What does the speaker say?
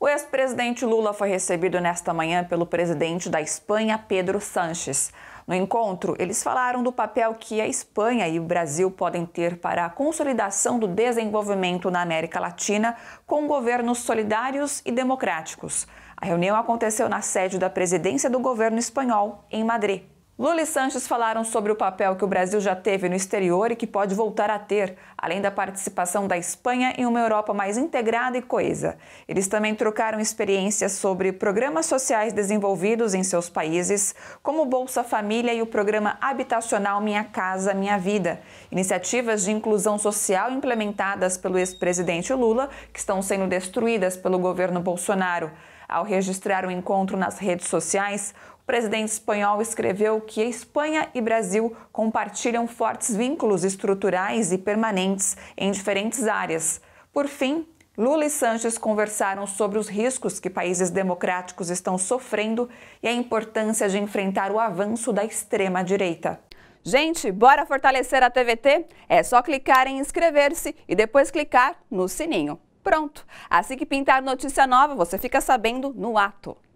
O ex-presidente Lula foi recebido nesta manhã pelo presidente da Espanha, Pedro Sanches. No encontro, eles falaram do papel que a Espanha e o Brasil podem ter para a consolidação do desenvolvimento na América Latina com governos solidários e democráticos. A reunião aconteceu na sede da presidência do governo espanhol, em Madrid. Lula e Sanches falaram sobre o papel que o Brasil já teve no exterior e que pode voltar a ter, além da participação da Espanha em uma Europa mais integrada e coesa. Eles também trocaram experiências sobre programas sociais desenvolvidos em seus países, como Bolsa Família e o programa habitacional Minha Casa Minha Vida, iniciativas de inclusão social implementadas pelo ex-presidente Lula, que estão sendo destruídas pelo governo Bolsonaro. Ao registrar o encontro nas redes sociais, presidente espanhol escreveu que Espanha e Brasil compartilham fortes vínculos estruturais e permanentes em diferentes áreas. Por fim, Lula e Sanches conversaram sobre os riscos que países democráticos estão sofrendo e a importância de enfrentar o avanço da extrema-direita. Gente, bora fortalecer a TVT? É só clicar em inscrever-se e depois clicar no sininho. Pronto! Assim que pintar notícia nova, você fica sabendo no ato.